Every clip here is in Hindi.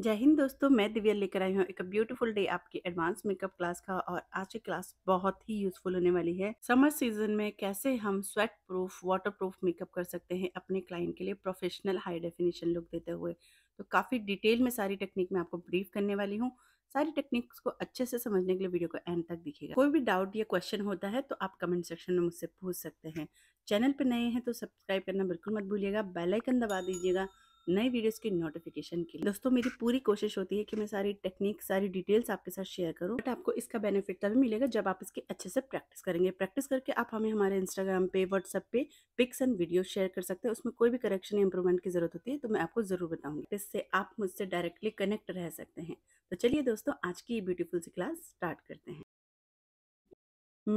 जय हिंद दोस्तों मैं दिव्या लेकर आई हूँ एक ब्यूटीफुल डे आपकी एडवांस मेकअप क्लास का और आज की क्लास बहुत ही यूजफुल होने वाली है समर सीजन में कैसे हम sweatproof waterproof makeup कर सकते हैं अपने क्लाइंट के लिए प्रोफेशनल हाई डेफिनेशन लुक देते हुए तो काफ़ी डिटेल में सारी टेक्निक मैं आपको ब्रीफ करने वाली हूँ सारी टेक्निक्स को अच्छे से समझने के लिए वीडियो को एंड तक दिखेगा कोई भी डाउट या क्वेश्चन होता है तो आप कमेंट सेक्शन में मुझसे पूछ सकते हैं चैनल पर नए हैं तो सब्सक्राइब करना बिल्कुल मत भूलिएगा बेलाइकन दबा दीजिएगा नए वीडियोस की नोटिफिकेशन के लिए दोस्तों मेरी पूरी कोशिश होती है कि मैं सारी टेक्निक सारी डिटेल्स आपके साथ शेयर करूं बट आपको इसका बेनिफिट तभी मिलेगा जब आप इसके अच्छे से प्रैक्टिस करेंगे प्रैक्टिस करके आप हमें हमारे इंस्टाग्राम पे व्हाट्सअप पे पिक्स एंड वीडियो शेयर कर सकते हैं उसमें कोई भी करेक्शन या इंप्रूवमेंट की जरूरत होती है तो मैं आपको जरूर बताऊंगी इससे आप मुझसे डायरेक्टली कनेक्ट रह सकते हैं तो चलिए दोस्तों आज की ब्यूटीफुल सी क्लास स्टार्ट करते हैं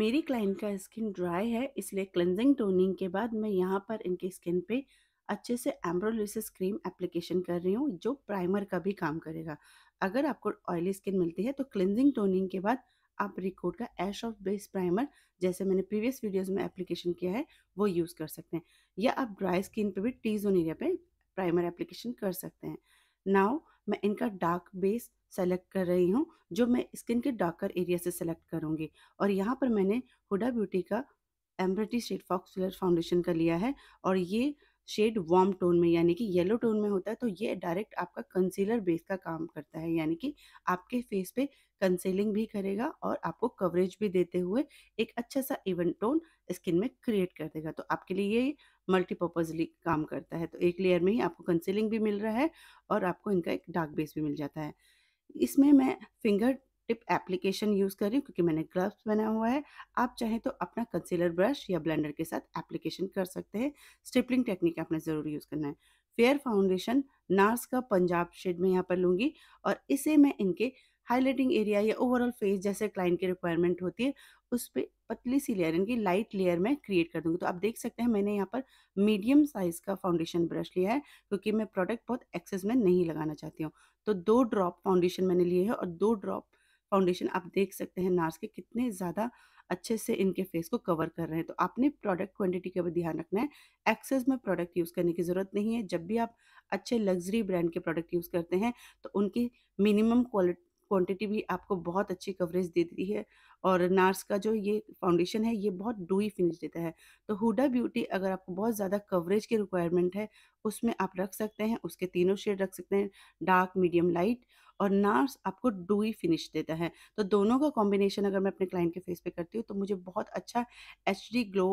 मेरी क्लाइंट का स्किन ड्राई है इसलिए क्लेंजिंग टोनिंग के बाद मैं यहाँ पर इनके स्किन पे अच्छे से एम्ब्रोलिसिस क्रीम एप्लीकेशन कर रही हूँ जो प्राइमर का भी काम करेगा अगर आपको ऑयली स्किन मिलती है तो क्लिनजिंग टोनिंग के बाद आप रिकॉर्ड का एश ऑफ बेस प्राइमर जैसे मैंने प्रीवियस वीडियोस में एप्लीकेशन किया है वो यूज़ कर सकते हैं या आप ड्राई स्किन पे भी टी जोन एरिया पे प्राइमर एप्लीकेशन कर सकते हैं नाउ मैं इनका डार्क बेस सेलेक्ट कर रही हूँ जो मैं स्किन के डार्कर एरिया से सेलेक्ट करूँगी और यहाँ पर मैंने हुडा ब्यूटी का एम्ब्रेटी शेड फॉक्सुलर फाउंडेशन का लिया है और ये शेड वार्म टोन में यानी कि येलो टोन में होता है तो ये डायरेक्ट आपका कंसीलर बेस का काम करता है यानी कि आपके फेस पे कंसीलिंग भी करेगा और आपको कवरेज भी देते हुए एक अच्छा सा इवन टोन स्किन में क्रिएट कर देगा तो आपके लिए ये मल्टीपर्पजली काम करता है तो एक लेयर में ही आपको कंसीलिंग भी मिल रहा है और आपको इनका एक डार्क बेस भी मिल जाता है इसमें मैं फिंगर टिप एप्लीकेशन यूज़ कर रही हूँ क्योंकि मैंने ग्लव्स बनाया हुआ है आप चाहें तो अपना कंसीलर ब्रश या ब्लेंडर के साथ एप्लीकेशन कर सकते हैं स्टिपलिंग टेक्निक आपने ज़रूर यूज़ करना है फेयर फाउंडेशन नार्स का पंजाब शेड में यहाँ पर लूंगी और इसे मैं इनके हाईलाइटिंग एरिया या ओवरऑल फेस जैसे क्लाइंट की रिक्वायरमेंट होती है उस पर पतली सी लेयर इनकी लाइट लेयर में क्रिएट कर दूंगी तो आप देख सकते हैं मैंने यहाँ पर मीडियम साइज़ का फाउंडेशन ब्रश लिया है क्योंकि मैं प्रोडक्ट बहुत एक्सेस में नहीं लगाना चाहती हूँ तो दो ड्रॉप फाउंडेशन मैंने लिए है और दो ड्रॉप फाउंडेशन आप देख सकते हैं नार्स के कितने ज़्यादा अच्छे से इनके फेस को कवर कर रहे हैं तो आपने प्रोडक्ट क्वांटिटी का भी ध्यान रखना है एक्सेस में प्रोडक्ट यूज़ करने की ज़रूरत नहीं है जब भी आप अच्छे लग्जरी ब्रांड के प्रोडक्ट यूज़ करते हैं तो उनकी मिनिमम क्वांटिटी भी आपको बहुत अच्छी कवरेज दे देती है और नार्स का जो ये फाउंडेशन है ये बहुत डूई फिनिश देता है तो हुडा ब्यूटी अगर आपको बहुत ज़्यादा कवरेज की रिक्वायरमेंट है उसमें आप रख सकते हैं उसके तीनों शेड रख सकते हैं डार्क मीडियम लाइट और नार्स आपको डूई फिनिश देता है तो दोनों का कॉम्बिनेशन अगर मैं अपने क्लाइंट के फेस पे करती हूँ तो मुझे बहुत अच्छा एच ग्लो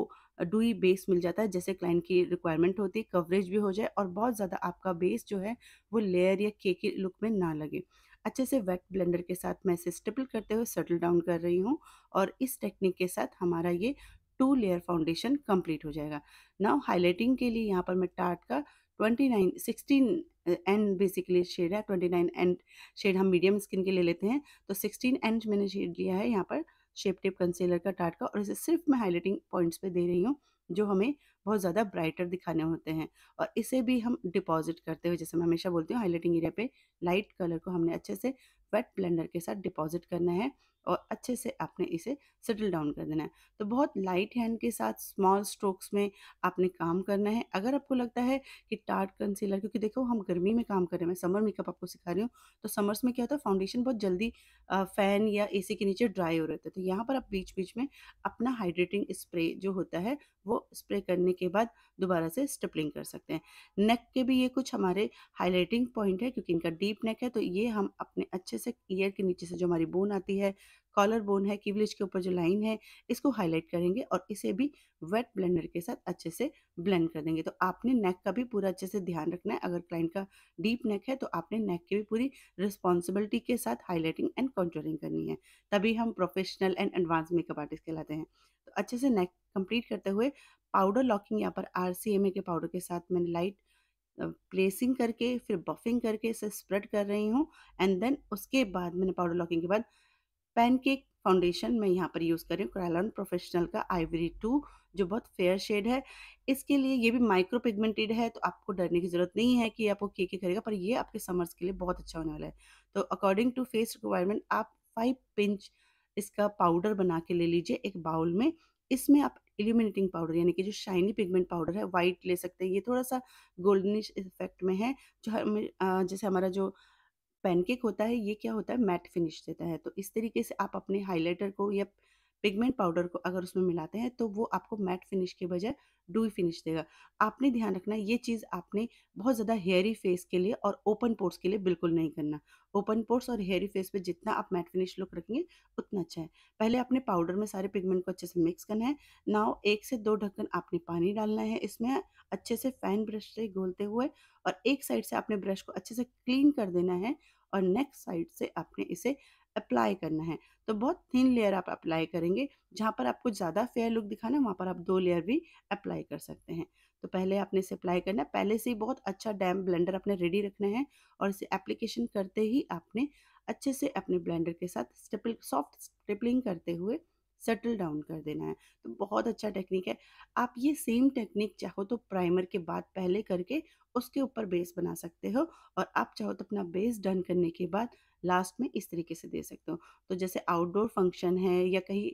डूई बेस मिल जाता है जैसे क्लाइंट की रिक्वायरमेंट होती है कवरेज भी हो जाए और बहुत ज़्यादा आपका बेस जो है वो लेयर या के लुक में ना लगे अच्छे से वेट ब्लेंडर के साथ मैं इसे स्टिपल करते हुए सेटल डाउन कर रही हूँ और इस टेक्निक के साथ हमारा ये टू लेयर फाउंडेशन कंप्लीट हो जाएगा नाउ हाईलाइटिंग के लिए यहाँ पर मैं टाट का 29 16 एंड बेसिकली शेड है 29 एंड शेड हम मीडियम स्किन के ले लेते हैं तो 16 एंड मैंने शेड लिया है यहाँ पर शेप टेप कंसीलर का टाट का और इसे सिर्फ मैं हाईलाइटिंग पॉइंट्स पे दे रही हूँ जो हमें बहुत ज़्यादा ब्राइटर दिखाने होते हैं और इसे भी हम डिपॉजिट करते हुए जैसे मैं हमेशा बोलती हूँ हाईलाइटिंग एरिया पे लाइट कलर को हमने अच्छे से वेट ब्लेंडर के साथ डिपॉजिट करना है और अच्छे से आपने इसे सेटल डाउन कर देना है तो बहुत लाइट हैंड के साथ स्मॉल स्ट्रोक्स में आपने काम करना है अगर आपको लगता है कि टार्ट कंसीलर क्योंकि देखो हम गर्मी में काम कर रहे हैं मैं समर मेकअप आपको सिखा रही हूँ तो समर्स में क्या होता है फाउंडेशन बहुत जल्दी फ़ैन या ए के नीचे ड्राई हो रहता है तो यहाँ पर आप बीच बीच में अपना हाइड्रेटिंग स्प्रे जो होता है वो स्प्रे करने के बाद दोबारा से स्टिपलिंग कर सकते हैं नेक के भी ये कुछ हमारे हाईलाइटिंग पॉइंट है क्योंकि इनका डीप नेक है तो ये हम अपने अच्छे से ईयर के नीचे से जो हमारी बोन आती है कॉलर बोन है कीवलेज के ऊपर जो लाइन है इसको हाईलाइट करेंगे और इसे भी वेट ब्लेंडर के साथ अच्छे से ब्लेंड कर देंगे तो आपने नेक का भी पूरा अच्छे से ध्यान रखना है अगर क्लाइंट का डीप नेक है तो आपने नेक की भी पूरी रिस्पॉन्सिबिलिटी के साथ हाईलाइटिंग एंड कॉन्ट्रोलिंग करनी है तभी हम professional and advance makeup artist कहलाते हैं तो अच्छे से नेक कंप्लीट करते हुए पाउडर लॉकिंग यहाँ पर आर के पाउडर के साथ मैंने लाइट प्लेसिंग करके फिर बफिंग करके इसे स्प्रेड कर रही हूँ एंड देन उसके बाद मैंने पाउडर लॉकिंग के बाद पैनकेक फाउंडेशन मैं यहाँ पर यूज़ कर रही हूँ क्रैलन प्रोफेशनल का आइवरी टू जो बहुत फेयर शेड है इसके लिए ये भी माइक्रो पिगमेंटेड है तो आपको डरने की ज़रूरत नहीं है कि आपको के के करेगा पर ये आपके समर्स के लिए बहुत अच्छा होने वाला है तो अकॉर्डिंग टू फेस रिक्वायरमेंट आप फाइव पिंच इसका पाउडर बना के ले लीजिए एक बाउल में इसमें आप इल्यूमिनेटिंग पाउडर यानी कि जो शाइनी पिगमेंट पाउडर है वाइट ले सकते हैं ये थोड़ा सा गोल्डनिश इफेक्ट में है जो हमें जैसे हमारा जो पैनकेक होता है ये क्या होता है मैट फिनिश देता है तो इस तरीके से आप अपने हाइलाइटर को या पिगमेंट पाउडर को अगर उसमें मिलाते हैं तो वो आपको मैट फिनिश के बजाय डू फिनिश देगा आपने ध्यान रखना ये चीज़ आपने बहुत ज़्यादा हेयरी फेस के लिए और ओपन पोर्ट्स के लिए बिल्कुल नहीं करना ओपन पोर्ट्स और हेयरी फेस पे जितना आप मैट फिनिश लुक रखेंगे उतना अच्छा है पहले आपने पाउडर में सारे पिगमेंट को अच्छे से मिक्स करना है नाव एक से दो ढक्कन आपने पानी डालना है इसमें अच्छे से फैन ब्रश से घोलते हुए और एक साइड से आपने ब्रश को अच्छे से क्लीन कर देना है और नेक्स्ट साइड से आपने इसे अप्लाई करना है तो बहुत थिन लेयर आप अप्लाई करेंगे जहाँ पर आपको ज़्यादा फेयर लुक दिखाना है वहाँ पर आप दो लेयर भी अप्लाई कर सकते हैं तो पहले आपने इसे अप्लाई करना है पहले से ही बहुत अच्छा डैम ब्लेंडर आपने रेडी रखना है और इसे एप्लीकेशन करते ही आपने अच्छे से अपने ब्लेंडर के साथ स्टिपल सॉफ्ट स्टिपलिंग करते हुए सेटल डाउन कर देना है तो बहुत अच्छा टेक्निक है आप ये सेम टेक्निक चाहो तो प्राइमर के बाद पहले करके उसके ऊपर बेस बना सकते हो और आप चाहो तो अपना बेस डन करने के बाद लास्ट में इस तरीके से दे सकते हो तो जैसे आउटडोर फंक्शन है या कहीं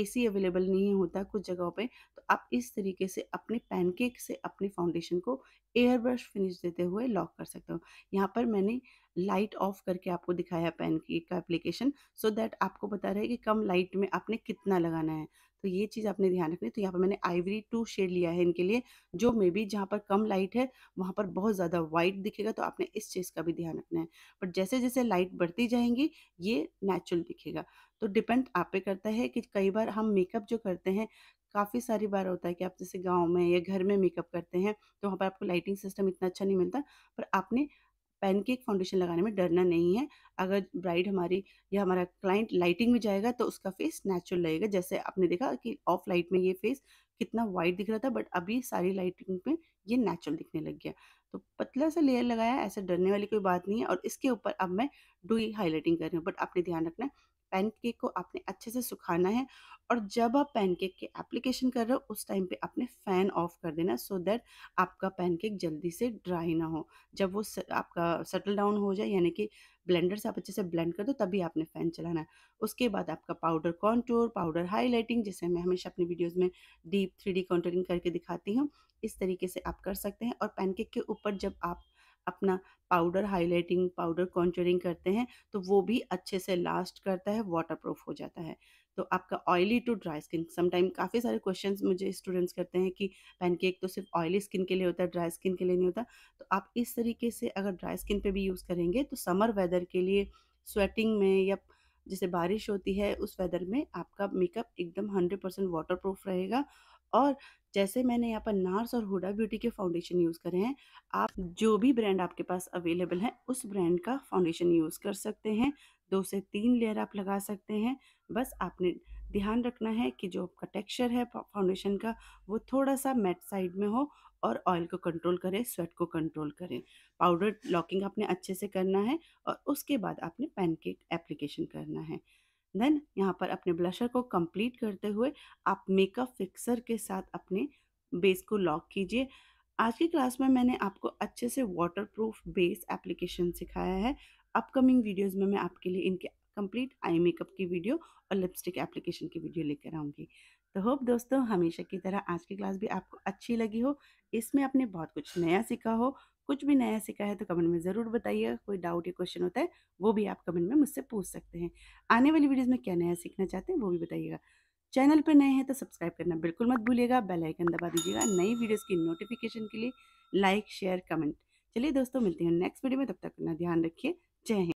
एसी अवेलेबल नहीं होता कुछ जगहों पे तो आप इस तरीके से अपने पैनकेक से अपने फाउंडेशन को एयर ब्रश फिनिश देते हुए लॉक कर सकते हो यहाँ पर मैंने लाइट ऑफ करके आपको दिखाया पैनकेक का एप्लीकेशन सो दैट आपको बता रहे कि कम लाइट में आपने कितना लगाना है तो ये चीज़ आपने ध्यान रखनी तो यहाँ पर मैंने आइवरी टू शेड लिया है इनके लिए जो मे बी जहाँ पर कम लाइट है वहाँ पर बहुत ज़्यादा वाइट दिखेगा तो आपने इस चीज़ का भी ध्यान रखना है बट जैसे जैसे लाइट बढ़ती जाएंगी ये नेचुरल दिखेगा तो डिपेंड आप पे करता है कि कई बार हम मेकअप जो करते हैं काफ़ी सारी बार होता है कि आप जैसे गांव में या घर में मेकअप करते हैं तो वहाँ पर आपको लाइटिंग सिस्टम इतना अच्छा नहीं मिलता पर आपने पैनकेक फाउंडेशन लगाने में डरना नहीं है अगर ब्राइड हमारी या हमारा क्लाइंट लाइटिंग में जाएगा तो उसका फेस नेचुरल लगेगा जैसे आपने देखा कि ऑफ लाइट में ये फेस कितना वाइट दिख रहा था बट अभी सारी लाइटिंग में ये नेचुरल दिखने लग गया तो पतला सा लेयर लगाया ऐसे डरने वाली कोई बात नहीं है और इसके ऊपर अब मैं डुई हाईलाइटिंग कर रही हूँ बट आपने ध्यान रखना है पैनकेक को आपने अच्छे से सुखाना है और जब आप पैनकेक के एप्लीकेशन कर रहे हो उस टाइम पे आपने फ़ैन ऑफ कर देना सो so दैट आपका पैनकेक जल्दी से ड्राई ना हो जब वो स, आपका सेटल डाउन हो जाए यानी कि ब्लेंडर से आप अच्छे से ब्लेंड कर दो तभी आपने फ़ैन चलाना है उसके बाद आपका पाउडर कॉन्टोर पाउडर हाईलाइटिंग जैसे मैं हमेशा अपनी वीडियोज़ में डीप थ्री डी करके दिखाती हूँ इस तरीके से आप कर सकते हैं और पैनकेक के ऊपर जब आप अपना पाउडर हाइलाइटिंग पाउडर कॉन्चरिंग करते हैं तो वो भी अच्छे से लास्ट करता है वाटर प्रूफ हो जाता है तो आपका oily to dry skin sometime काफ़ी सारे क्वेश्चंस मुझे स्टूडेंट्स करते हैं कि पैनकेक तो सिर्फ ऑयली स्किन के लिए होता है ड्राई स्किन के लिए नहीं होता तो आप इस तरीके से अगर ड्राई स्किन पे भी यूज़ करेंगे तो समर वेदर के लिए स्वेटिंग में या जैसे बारिश होती है उस वेदर में आपका मेकअप एकदम हंड्रेड परसेंट वाटर प्रूफ रहेगा और जैसे मैंने यहाँ पर नार्स और हुडा ब्यूटी के फाउंडेशन यूज़ करे हैं आप जो भी ब्रांड आपके पास अवेलेबल है उस ब्रांड का फाउंडेशन यूज़ कर सकते हैं दो से तीन लेयर आप लगा सकते हैं बस आपने ध्यान रखना है कि जो आपका टेक्सचर है फाउंडेशन का वो थोड़ा सा मैट साइड में हो और ऑयल को कंट्रोल करें स्वेट को कंट्रोल करें पाउडर लॉकिंग आपने अच्छे से करना है और उसके बाद आपने पैनकेक एप्लीकेशन करना है देन यहाँ पर अपने ब्लशर को कंप्लीट करते हुए आप मेकअप फिक्सर के साथ अपने बेस को लॉक कीजिए आज की क्लास में मैंने आपको अच्छे से वाटरप्रूफ बेस एप्लीकेशन सिखाया है अपकमिंग वीडियोस में मैं आपके लिए इनके कंप्लीट आई मेकअप की वीडियो और लिपस्टिक एप्लीकेशन की वीडियो लेकर आऊँगी तो होप दोस्तों हमेशा की तरह आज की क्लास भी आपको अच्छी लगी हो इसमें आपने बहुत कुछ नया सीखा हो कुछ भी नया सीखा है तो कमेंट में ज़रूर बताइएगा कोई डाउट या क्वेश्चन होता है वो भी आप कमेंट में मुझसे पूछ सकते हैं आने वाली वीडियोज़ में क्या नया सीखना चाहते हैं वो भी बताइएगा चैनल पर नए हैं तो सब्सक्राइब करना बिल्कुल मत भूलिएगा बेल आइकन दबा दीजिएगा नई वीडियोस की नोटिफिकेशन के लिए लाइक शेयर कमेंट चलिए दोस्तों मिलते हैं नेक्स्ट वीडियो में तब तक अपना ध्यान रखिए जय हिंद